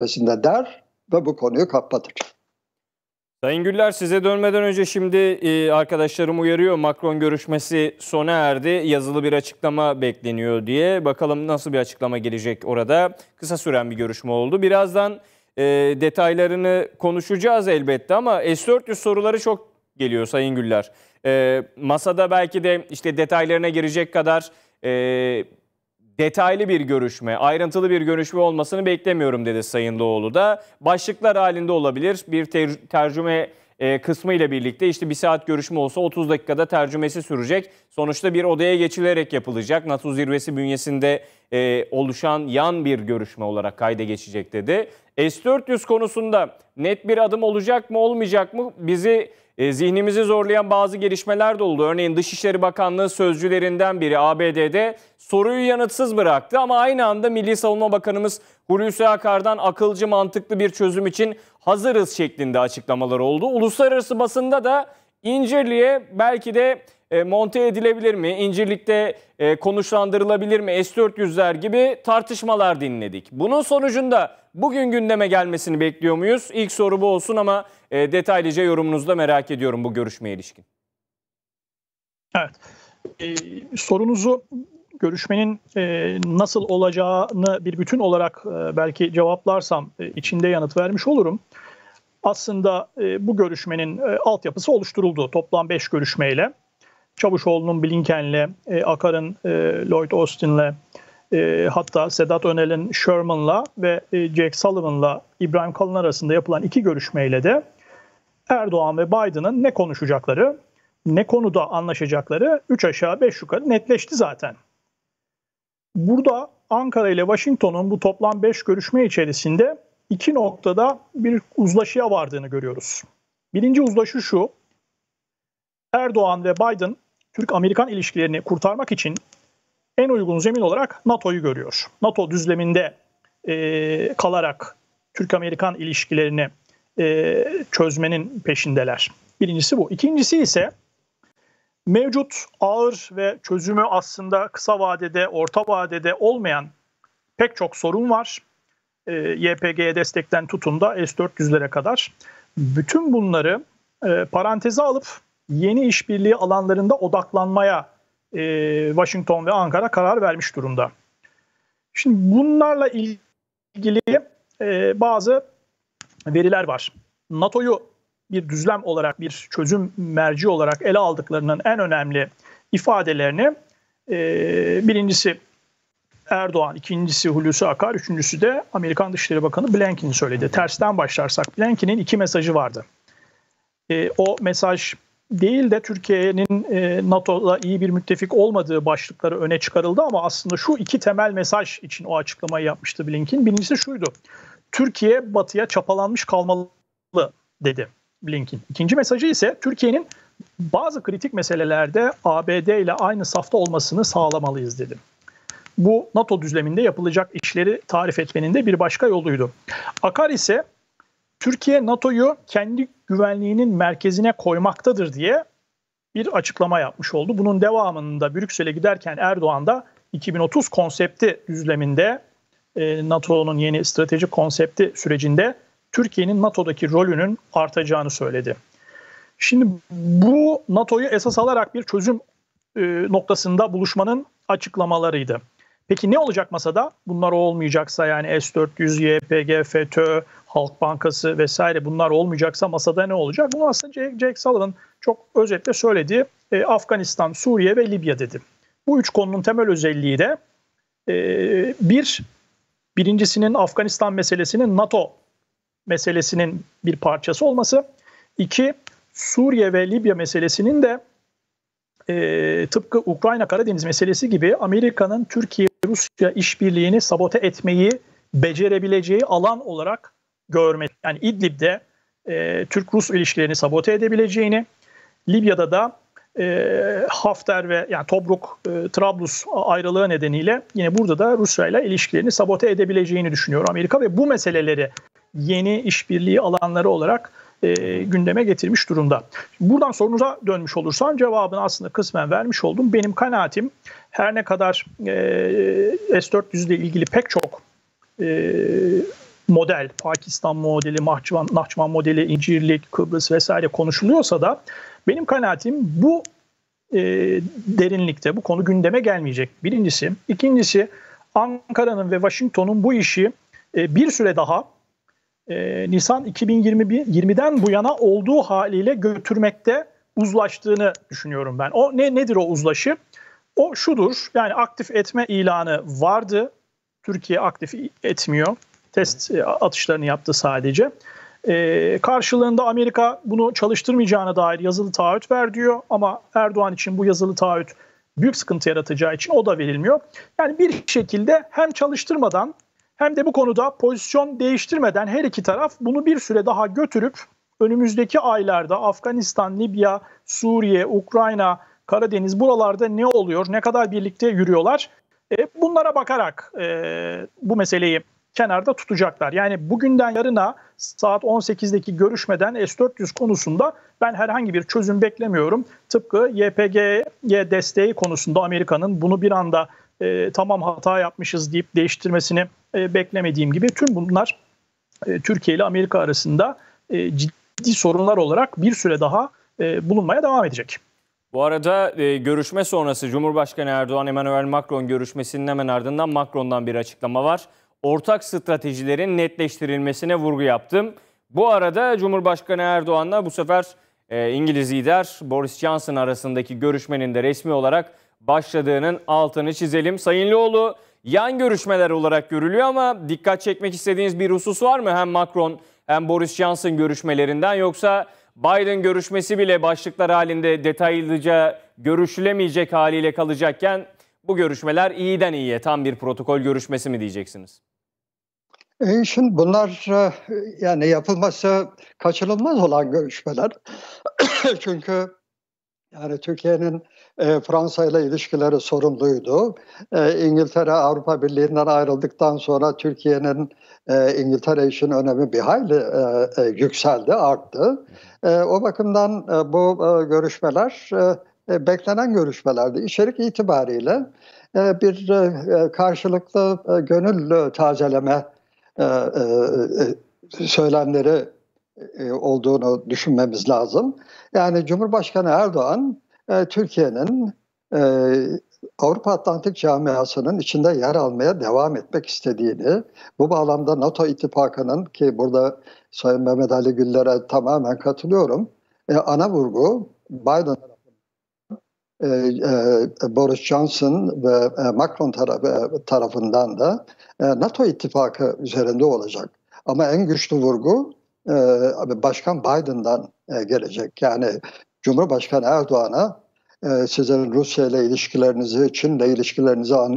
Sözleşmesi'nde der ve bu konuyu kapatır. Sayın Güller size dönmeden önce şimdi e, arkadaşlarım uyarıyor Macron görüşmesi sona erdi yazılı bir açıklama bekleniyor diye. Bakalım nasıl bir açıklama gelecek orada. Kısa süren bir görüşme oldu. Birazdan e, detaylarını konuşacağız elbette ama S-400 soruları çok geliyor Sayın Güller. E, masada belki de işte detaylarına girecek kadar e, detaylı bir görüşme, ayrıntılı bir görüşme olmasını beklemiyorum dedi Sayın Doğulu da. Başlıklar halinde olabilir. Bir ter- tercüme e, kısmı ile birlikte işte bir saat görüşme olsa 30 dakikada tercümesi sürecek. Sonuçta bir odaya geçilerek yapılacak. NATO zirvesi bünyesinde e, oluşan yan bir görüşme olarak kayda geçecek dedi. S-400 konusunda net bir adım olacak mı olmayacak mı bizi e, zihnimizi zorlayan bazı gelişmeler de oldu. Örneğin Dışişleri Bakanlığı sözcülerinden biri ABD'de soruyu yanıtsız bıraktı ama aynı anda Milli Savunma Bakanımız Hulusi Akar'dan akılcı mantıklı bir çözüm için hazırız şeklinde açıklamalar oldu. Uluslararası basında da İncirli'ye belki de e, monte edilebilir mi? İncirlik'te e, konuşlandırılabilir mi? S-400'ler gibi tartışmalar dinledik. Bunun sonucunda bugün gündeme gelmesini bekliyor muyuz? İlk soru bu olsun ama e, detaylıca yorumunuzu da merak ediyorum bu görüşmeye ilişkin. Evet. Ee, sorunuzu görüşmenin e, nasıl olacağını bir bütün olarak e, belki cevaplarsam e, içinde yanıt vermiş olurum. Aslında e, bu görüşmenin e, altyapısı oluşturuldu toplam 5 görüşmeyle. Çavuşoğlu'nun Blinken'le, e, Akar'ın e, Lloyd Austin'le, e, hatta Sedat Önel'in Sherman'la ve e, Jack Sullivan'la İbrahim Kalın arasında yapılan iki görüşmeyle de Erdoğan ve Biden'ın ne konuşacakları, ne konuda anlaşacakları 3 aşağı 5 yukarı netleşti zaten. Burada Ankara ile Washington'un bu toplam 5 görüşme içerisinde iki noktada bir uzlaşıya vardığını görüyoruz. Birinci uzlaşı şu, Erdoğan ve Biden Türk-Amerikan ilişkilerini kurtarmak için en uygun zemin olarak NATO'yu görüyor. NATO düzleminde e, kalarak Türk-Amerikan ilişkilerini e, çözmenin peşindeler. Birincisi bu. İkincisi ise mevcut ağır ve çözümü aslında kısa vadede, orta vadede olmayan pek çok sorun var. E, YPG'ye destekten tutun da S-400'lere kadar. Bütün bunları e, paranteze alıp yeni işbirliği alanlarında odaklanmaya e, Washington ve Ankara karar vermiş durumda. Şimdi bunlarla ilgili e, bazı veriler var. NATO'yu bir düzlem olarak, bir çözüm merci olarak ele aldıklarının en önemli ifadelerini e, birincisi Erdoğan, ikincisi Hulusi Akar, üçüncüsü de Amerikan Dışişleri Bakanı Blinken söyledi. Tersten başlarsak Blinken'in iki mesajı vardı. E, o mesaj değil de Türkiye'nin e, NATO'da iyi bir müttefik olmadığı başlıkları öne çıkarıldı ama aslında şu iki temel mesaj için o açıklamayı yapmıştı Blinken. Birincisi şuydu. Türkiye batıya çapalanmış kalmalı dedi Blinken. İkinci mesajı ise Türkiye'nin bazı kritik meselelerde ABD ile aynı safta olmasını sağlamalıyız dedi. Bu NATO düzleminde yapılacak işleri tarif etmenin de bir başka yoluydu. Akar ise Türkiye NATO'yu kendi güvenliğinin merkezine koymaktadır diye bir açıklama yapmış oldu. Bunun devamında Brüksel'e giderken Erdoğan da 2030 konsepti düzleminde e, NATO'nun yeni strateji konsepti sürecinde Türkiye'nin NATO'daki rolünün artacağını söyledi. Şimdi bu NATO'yu esas alarak bir çözüm e, noktasında buluşmanın açıklamalarıydı. Peki ne olacak masada? Bunlar olmayacaksa yani S-400, YPG, FETÖ, Halk Bankası vesaire bunlar olmayacaksa masada ne olacak? Bunu aslında Jake, Jake Sullivan çok özetle söyledi. E, Afganistan, Suriye ve Libya dedi. Bu üç konunun temel özelliği de e, bir Birincisinin Afganistan meselesinin NATO meselesinin bir parçası olması. İki, Suriye ve Libya meselesinin de e, tıpkı Ukrayna Karadeniz meselesi gibi Amerika'nın Türkiye-Rusya işbirliğini sabote etmeyi becerebileceği alan olarak görmek. Yani İdlib'de e, Türk-Rus ilişkilerini sabote edebileceğini, Libya'da da e, Hafter ve yani Tobruk e, Trablus ayrılığı nedeniyle yine burada da Rusya ile ilişkilerini sabote edebileceğini düşünüyor Amerika ve bu meseleleri yeni işbirliği alanları olarak e, gündeme getirmiş durumda. Buradan sorunuza dönmüş olursan cevabını aslında kısmen vermiş oldum. Benim kanaatim her ne kadar e, S-400 ile ilgili pek çok e, model, Pakistan modeli, Nahçıvan, modeli, İncirlik, Kıbrıs vesaire konuşuluyorsa da benim kanaatim bu e, derinlikte bu konu gündeme gelmeyecek. Birincisi. ikincisi Ankara'nın ve Washington'un bu işi e, bir süre daha e, Nisan 2020'den bu yana olduğu haliyle götürmekte uzlaştığını düşünüyorum ben. O ne nedir o uzlaşı? O şudur. Yani aktif etme ilanı vardı. Türkiye aktif etmiyor. Test e, atışlarını yaptı sadece. Ee, karşılığında Amerika bunu çalıştırmayacağına dair yazılı taahhüt ver diyor ama Erdoğan için bu yazılı taahhüt büyük sıkıntı yaratacağı için o da verilmiyor. Yani bir şekilde hem çalıştırmadan hem de bu konuda pozisyon değiştirmeden her iki taraf bunu bir süre daha götürüp önümüzdeki aylarda Afganistan, Libya, Suriye, Ukrayna, Karadeniz buralarda ne oluyor, ne kadar birlikte yürüyorlar? E, bunlara bakarak e, bu meseleyi kenarda tutacaklar. Yani bugünden yarına saat 18'deki görüşmeden S-400 konusunda ben herhangi bir çözüm beklemiyorum. Tıpkı YPG'ye desteği konusunda Amerika'nın bunu bir anda e, tamam hata yapmışız deyip değiştirmesini e, beklemediğim gibi tüm bunlar e, Türkiye ile Amerika arasında e, ciddi sorunlar olarak bir süre daha e, bulunmaya devam edecek. Bu arada e, görüşme sonrası Cumhurbaşkanı Erdoğan Emmanuel Macron görüşmesinin hemen ardından Macron'dan bir açıklama var ortak stratejilerin netleştirilmesine vurgu yaptım. Bu arada Cumhurbaşkanı Erdoğan'la bu sefer e, İngiliz lider Boris Johnson arasındaki görüşmenin de resmi olarak başladığının altını çizelim. Sayın Loğlu yan görüşmeler olarak görülüyor ama dikkat çekmek istediğiniz bir husus var mı? Hem Macron hem Boris Johnson görüşmelerinden yoksa Biden görüşmesi bile başlıklar halinde detaylıca görüşülemeyecek haliyle kalacakken bu görüşmeler iyiden iyiye tam bir protokol görüşmesi mi diyeceksiniz? E şimdi bunlar e, yani yapılması kaçınılmaz olan görüşmeler. Çünkü yani Türkiye'nin e, Fransa ile ilişkileri sorumluydu. E, İngiltere Avrupa Birliği'nden ayrıldıktan sonra Türkiye'nin e, İngiltere için önemi bir hayli e, e, yükseldi, arttı. E, o bakımdan e, bu e, görüşmeler e, e, beklenen görüşmelerde içerik itibariyle e, bir e, karşılıklı e, gönül tazeleme söylemleri olduğunu düşünmemiz lazım. Yani Cumhurbaşkanı Erdoğan Türkiye'nin Avrupa Atlantik camiasının içinde yer almaya devam etmek istediğini, bu bağlamda NATO ittifakının ki burada Sayın Mehmet Ali Güller'e tamamen katılıyorum, ana vurgu Biden'ın e, e, Boris Johnson ve e, Macron tarafı, tarafından da NATO ittifakı üzerinde olacak. Ama en güçlü vurgu Başkan Biden'dan gelecek. Yani Cumhurbaşkanı Erdoğan'a sizin Rusya ile ilişkilerinizi, Çin ile ilişkilerinizi anlıyor.